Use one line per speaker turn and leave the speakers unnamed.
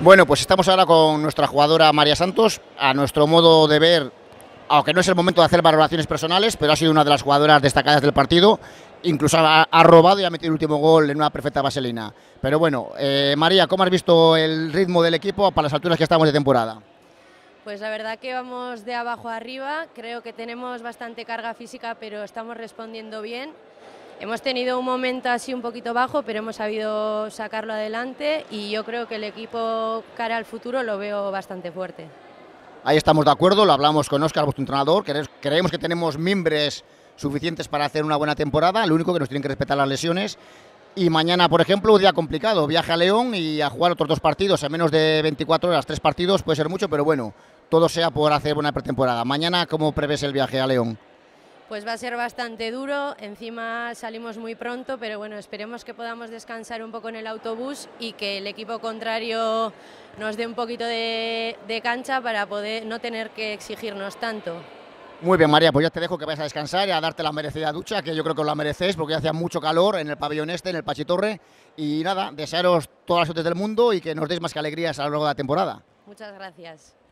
Bueno, pues estamos ahora con nuestra jugadora María Santos. A nuestro modo de ver, aunque no es el momento de hacer valoraciones personales, pero ha sido una de las jugadoras destacadas del partido. Incluso ha, robado y ha metido el último gol en una perfecta vaselina. Pero bueno, eh, María, ¿cómo has visto el ritmo del equipo para las alturas que estamos de temporada?
Pues la verdad que vamos de abajo a arriba. Creo que tenemos bastante carga física, pero estamos respondiendo bien. Hemos tenido un momento así un poquito bajo, pero hemos sabido sacarlo adelante y yo creo que el equipo cara al futuro lo veo bastante fuerte.
Ahí estamos de acuerdo, lo hablamos con Oscar, vuestro entrenador, creemos que tenemos mimbres suficientes para hacer una buena temporada, lo único que nos tienen que respetar las lesiones y mañana, por ejemplo, un día complicado. Viaje a León y a jugar otros dos partidos en menos de 24 horas. Tres partidos puede ser mucho, pero bueno, todo sea por hacer buena pretemporada. Mañana, ¿cómo prevés el viaje a León?
pues va a ser bastante duro, encima salimos muy pronto, pero bueno, esperemos que podamos descansar un poco en el autobús y que el equipo contrario nos dé un poquito de, cancha para poder no tener que exigirnos tanto.
Muy bien, María, pues ya te dejo que vayas a descansar y a darte la merecida ducha, que yo creo que os la mereces, porque hacía mucho calor en el pabellón este, en el Pachitorre. Y nada, desearos todas las suertes del mundo y que nos deis más que alegrías a lo largo de la temporada.
Muchas gracias.